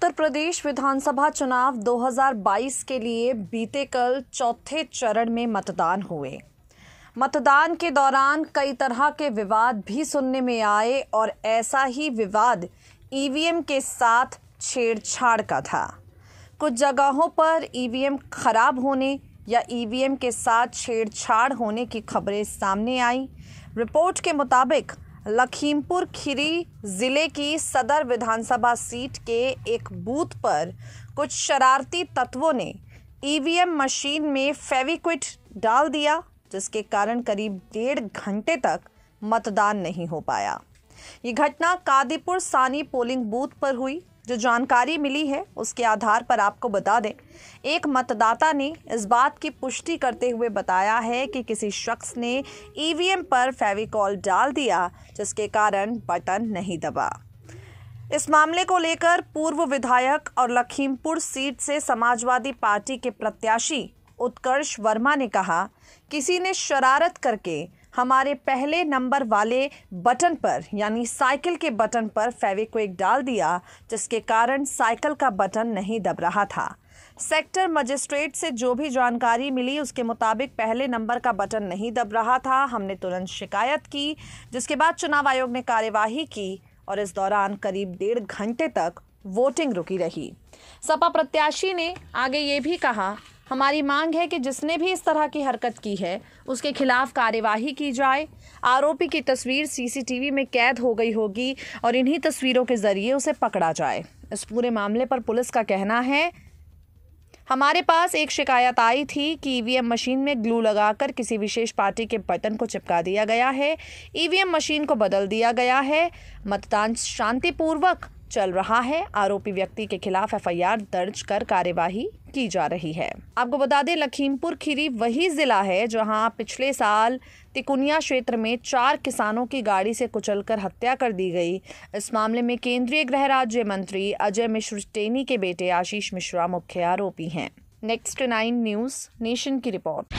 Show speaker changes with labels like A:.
A: उत्तर प्रदेश विधानसभा चुनाव 2022 के लिए बीते कल चौथे चरण में मतदान हुए मतदान के दौरान कई तरह के विवाद भी सुनने में आए और ऐसा ही विवाद ईवीएम के साथ छेड़छाड़ का था कुछ जगहों पर ईवीएम खराब होने या ईवीएम के साथ छेड़छाड़ होने की खबरें सामने आई रिपोर्ट के मुताबिक लखीमपुर खीरी ज़िले की सदर विधानसभा सीट के एक बूथ पर कुछ शरारती तत्वों ने ईवीएम मशीन में फेविक्विट डाल दिया जिसके कारण करीब डेढ़ घंटे तक मतदान नहीं हो पाया ये घटना कादीपुर सानी पोलिंग बूथ पर हुई जो जानकारी मिली है उसके आधार पर आपको बता दें एक मतदाता ने इस बात की पुष्टि करते हुए बताया है कि किसी शख्स ने ईवीएम पर फेविकॉल डाल दिया जिसके कारण बटन नहीं दबा इस मामले को लेकर पूर्व विधायक और लखीमपुर सीट से समाजवादी पार्टी के प्रत्याशी उत्कर्ष वर्मा ने कहा किसी ने शरारत करके हमारे पहले नंबर वाले बटन पर यानी साइकिल के बटन पर फेविक्विक डाल दिया जिसके कारण साइकिल का बटन नहीं दब रहा था सेक्टर मजिस्ट्रेट से जो भी जानकारी मिली उसके मुताबिक पहले नंबर का बटन नहीं दब रहा था हमने तुरंत शिकायत की जिसके बाद चुनाव आयोग ने कार्यवाही की और इस दौरान करीब डेढ़ घंटे तक वोटिंग रुकी रही सपा प्रत्याशी ने आगे ये भी कहा हमारी मांग है कि जिसने भी इस तरह की हरकत की है उसके खिलाफ कार्यवाही की जाए आरोपी की तस्वीर सीसीटीवी में कैद हो गई होगी और इन्हीं तस्वीरों के ज़रिए उसे पकड़ा जाए इस पूरे मामले पर पुलिस का कहना है हमारे पास एक शिकायत आई थी कि ई e मशीन में ग्लू लगाकर किसी विशेष पार्टी के बटन को चिपका दिया गया है ई e मशीन को बदल दिया गया है मतदान शांतिपूर्वक चल रहा है आरोपी व्यक्ति के खिलाफ एफआईआर दर्ज कर कार्यवाही की जा रही है आपको बता दें लखीमपुर खीरी वही जिला है जहां पिछले साल तिकुनिया क्षेत्र में चार किसानों की गाड़ी से कुचलकर हत्या कर दी गई इस मामले में केंद्रीय गृह राज्य मंत्री अजय मिश्र टेनी के बेटे आशीष मिश्रा मुख्य आरोपी हैं नेक्स्ट नाइन न्यूज नेशन की रिपोर्ट